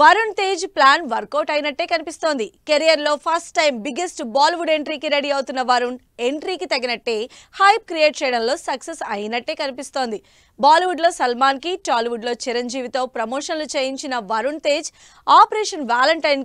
Varun Tej plan work out అయినట్టే కనిపిస్తోంది కెరియర్లో ఫస్ట్ టైం బిగ్గెస్ట్ బాలీవుడ్ ఎంట్రీకి రెడీ అవుతున్న వరుణ్ ఎంట్రీకి తగినట్టే హైప్ క్రియేట్ చేయడంలో సక్సెస్ అయినట్టే కనిపిస్తోంది బాలీవుడ్లో సల్మాన్కి టాలీవుడ్లో చిరంజీవితో ప్రమోషన్లు చేయించిన వరుణ్ తేజ్ ఆపరేషన్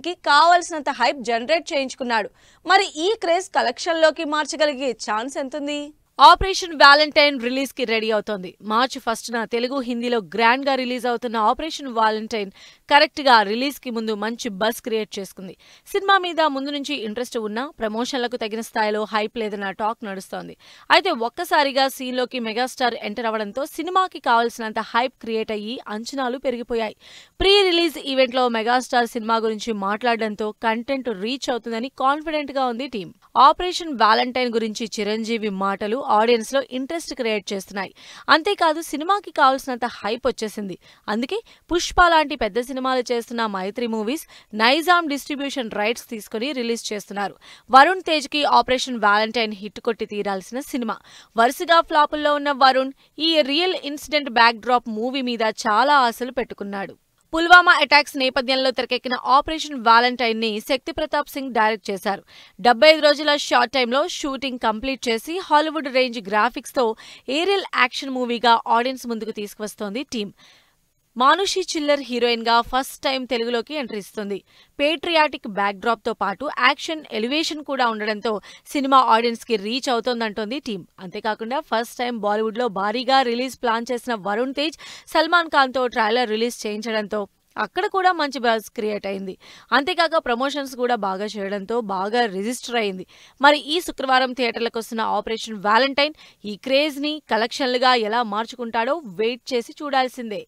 కి కావలసినంత హైప్ జనరేట్ చేయించుకున్నాడు మరి ఈ క్రేజ్ కలెక్షన్లోకి మార్చగలిగే ఛాన్స్ ఎంతుంది ఆపరేషన్ వ్యాలంటైన్ రిలీజ్ కి రెడీ అవుతోంది ఫస్ట్ ఫస్ట్న తెలుగు హిందీలో గ్రాండ్ గా రిలీజ్ అవుతున్న ఆపరేషన్ వ్యాలంటైన్ కరెక్ట్ గా రిలీజ్ కి ముందు మంచి బస్ క్రియేట్ చేసుకుంది సినిమా మీద ముందు నుంచి ఇంట్రెస్ట్ ఉన్నా ప్రమోషన్లకు తగిన స్థాయిలో హైప్ లేదన్న టాక్ నడుస్తోంది అయితే ఒక్కసారిగా లోకి మెగాస్టార్ ఎంటర్ అవడంతో సినిమాకి కావాల్సినంత హైప్ క్రియేట్ అయ్యి అంచనాలు పెరిగిపోయాయి ప్రీ రిలీజ్ ఈవెంట్లో మెగాస్టార్ సినిమా గురించి మాట్లాడడంతో కంటెంట్ రీచ్ అవుతుందని కాన్ఫిడెంట్ గా ఉంది టీం ఆపరేషన్ వ్యాలంటైన్ గురించి చిరంజీవి మాటలు ఆడియన్స్లో ఇంట్రెస్ట్ క్రియేట్ చేస్తున్నాయి అంతేకాదు సినిమాకి కావాల్సినంత హైప్ వచ్చేసింది అందుకే పుష్ప లాంటి పెద్ద సినిమాలు చేస్తున్న Mythri movies Nizam distribution rights తీసుకుని రిలీజ్ చేస్తున్నారు వరుణ్ తేజ్కి ఆపరేషన్ వ్యాలంటైన్ హిట్ కొట్టి తీరాల్సిన సినిమా వరుసగా ఫ్లాపుల్లో ఉన్న వరుణ్ ఈ real incident backdrop movie మీద చాలా ఆశలు పెట్టుకున్నాడు పుల్వామా అటాక్స్ నేపథ్యంలో తెరకెక్కిన ఆపరేషన్ వాలంటైన్ ని శక్తి ప్రతాప్ సింగ్ డైరెక్ట్ చేశారు డెబ్బై ఐదు రోజుల షార్ట్ టైంలో షూటింగ్ కంప్లీట్ చేసి హాలీవుడ్ రేంజ్ గ్రాఫిక్స్ తో ఏరియల్ యాక్షన్ మూవీగా ఆడియన్స్ ముందుకు తీసుకువస్తోంది టీం మానుషి చిల్లర్ హీరోయిన్గా ఫస్ట్ టైం తెలుగులోకి ఎంట్రీ ఇస్తుంది పేట్రియాటిక్ బ్యాక్ తో పాటు యాక్షన్ ఎలివేషన్ కూడా ఉండడంతో సినిమా ఆడియన్స్కి రీచ్ అవుతోందంటోంది టీం అంతేకాకుండా ఫస్ట్ టైం బాలీవుడ్లో భారీగా రిలీజ్ ప్లాన్ చేసిన వరుణ్ తేజ్ సల్మాన్ ఖాన్తో ట్రైలర్ రిలీజ్ చేయించడంతో అక్కడ కూడా మంచి బజ్ క్రియేట్ అయింది అంతేకాక ప్రమోషన్స్ కూడా బాగా చేయడంతో బాగా రిజిస్టర్ అయింది మరి ఈ శుక్రవారం థియేటర్లకు వస్తున్న ఆపరేషన్ వ్యాలంటైన్ ఈ క్రేజ్ని కలెక్షన్లుగా ఎలా మార్చుకుంటాడో వెయిట్ చేసి చూడాల్సిందే